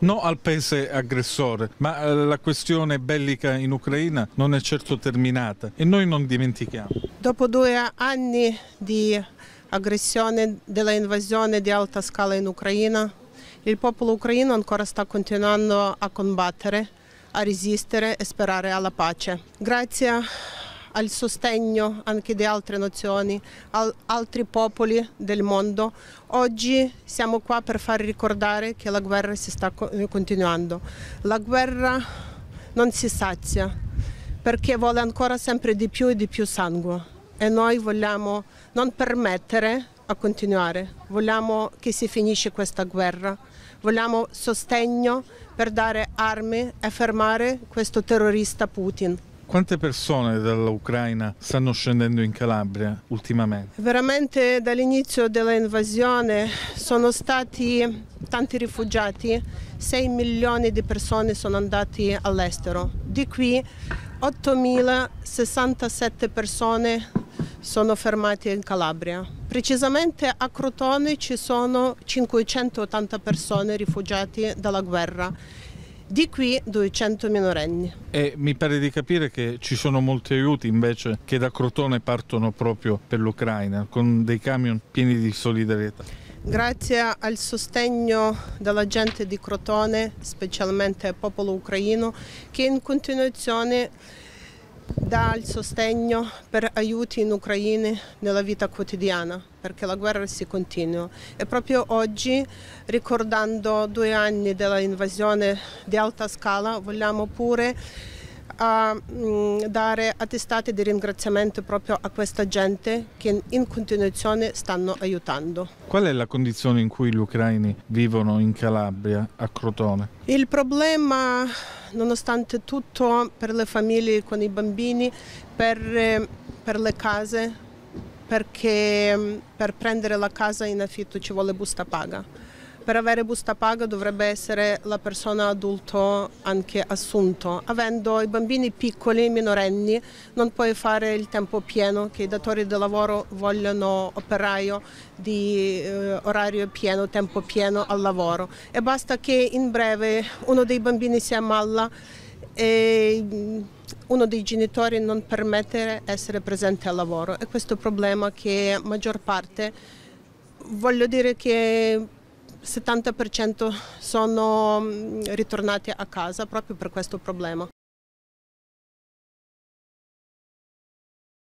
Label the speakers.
Speaker 1: no al paese aggressore, ma eh, la questione bellica in Ucraina non è certo terminata e noi non dimentichiamo.
Speaker 2: Dopo due anni di aggressione dell'invasione di alta scala in Ucraina, il popolo ucraino ancora sta continuando a combattere, a resistere e sperare alla pace. Grazie al sostegno anche di altre nazioni, al, altri popoli del mondo. Oggi siamo qua per far ricordare che la guerra si sta continuando. La guerra non si sazia perché vuole ancora sempre di più e di più sangue e noi vogliamo non permettere a continuare, vogliamo che si finisce questa guerra, vogliamo sostegno per dare armi e fermare questo terrorista Putin. Quante
Speaker 1: persone dall'Ucraina stanno scendendo in Calabria ultimamente?
Speaker 2: Veramente dall'inizio dell'invasione sono stati tanti rifugiati, 6 milioni di persone sono andate all'estero. Di qui 8.067 persone sono fermate in Calabria. Precisamente a Crotone ci sono 580 persone rifugiate dalla guerra di qui 200 minorenni.
Speaker 1: E mi pare di capire che ci sono molti aiuti invece che da Crotone partono proprio per l'Ucraina, con dei camion pieni di solidarietà.
Speaker 2: Grazie al sostegno della gente di Crotone, specialmente al popolo ucraino, che in continuazione dà il sostegno per aiuti in Ucraina nella vita quotidiana, perché la guerra si continua. E proprio oggi, ricordando due anni dell'invasione di alta scala, vogliamo pure a mm, dare attestati di ringraziamento proprio a questa gente che in continuazione stanno aiutando.
Speaker 1: Qual è la condizione in cui gli ucraini vivono in Calabria, a Crotone?
Speaker 2: Il problema, nonostante tutto, per le famiglie con i bambini, per, eh, per le case, perché mm, per prendere la casa in affitto ci vuole busta paga per avere busta paga dovrebbe essere la persona adulto anche assunto. Avendo i bambini piccoli, minorenni, non puoi fare il tempo pieno che i datori di lavoro vogliono operaio di eh, orario pieno, tempo pieno al lavoro. E basta che in breve uno dei bambini si ammalla e mm, uno dei genitori non permette di essere presente al lavoro e questo problema che maggior parte voglio dire che 70% sono mm, ritornati a casa proprio per questo problema.